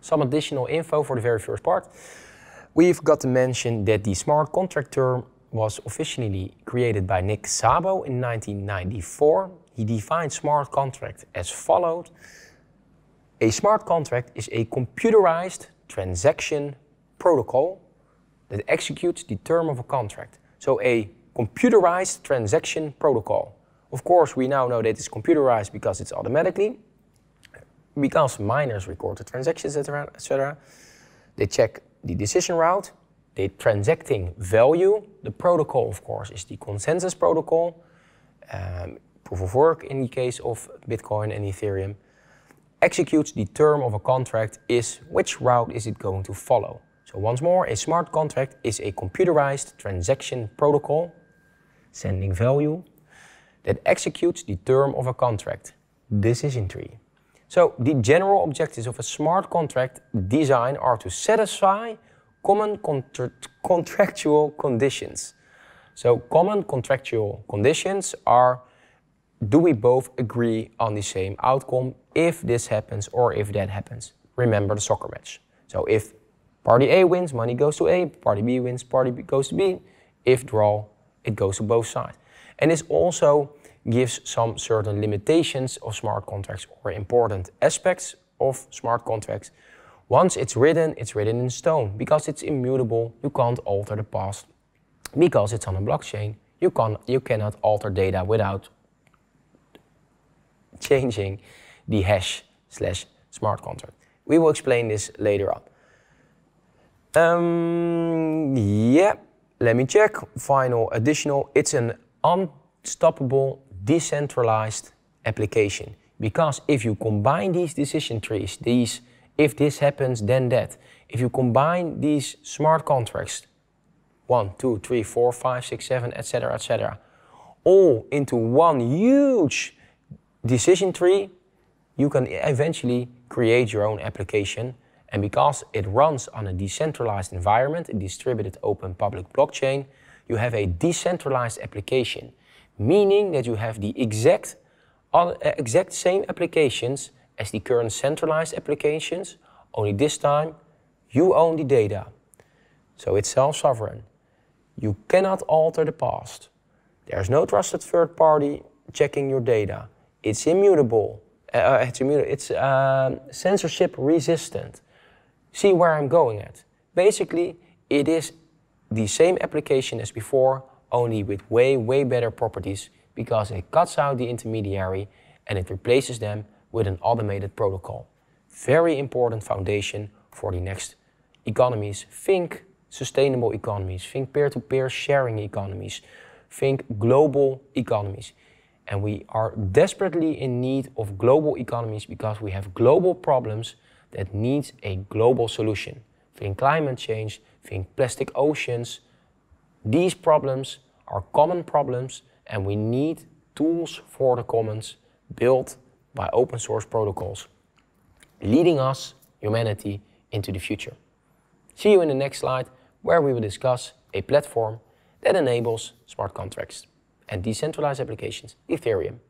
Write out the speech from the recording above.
some additional info for the very first part. We've got to mention that the smart contract term was officially created by Nick Szabo in 1994. He defined smart contract as followed. A smart contract is a computerized transaction protocol that executes the term of a contract. So a computerized transaction protocol. Of course, we now know that it's computerized because it's automatically because miners record the transactions, etc., etc., they check the decision route, the transacting value. The protocol, of course, is the consensus protocol, um, proof of work in the case of Bitcoin and Ethereum. Executes the term of a contract is which route is it going to follow. So once more, a smart contract is a computerized transaction protocol, sending value, that executes the term of a contract, decision tree. So the general objectives of a smart contract design are to satisfy common contra contractual conditions. So common contractual conditions are do we both agree on the same outcome if this happens or if that happens? Remember the soccer match. So if party A wins, money goes to A, party B wins, party B goes to B. If draw, it goes to both sides. And this also gives some certain limitations of smart contracts or important aspects of smart contracts. Once it's written, it's written in stone because it's immutable. You can't alter the past because it's on a blockchain. You, can, you cannot alter data without changing the hash slash smart contract. We will explain this later on. Um, yeah, let me check. Final additional. It's an unstoppable decentralized application. Because if you combine these decision trees, these if this happens, then that, if you combine these smart contracts, one, two, three, four, five, six, seven, etc., etc., all into one huge decision tree, you can eventually create your own application. And because it runs on a decentralized environment, a distributed open public blockchain, you have a decentralized application meaning that you have the exact, eh, exact same applications as the current centralized applications, only this time you own the data. So it's self-sovereign. You cannot alter the past. There's no trusted third party checking your data. It's immutable. Uh, it's immutable. it's uh, censorship resistant. See where I'm going at. Basically, it is the same application as before, only with way, way better properties because it cuts out the intermediary and it replaces them with an automated protocol. Very important foundation for the next economies. Think sustainable economies, think peer-to-peer sharing economies, think global economies. And we are desperately in need of global economies because we have global problems that need a global solution. Think climate change, think plastic oceans, these problems are common problems and we need tools for the commons built by open source protocols, leading us, humanity, into the future. See you in the next slide where we will discuss a platform that enables smart contracts and decentralized applications, Ethereum.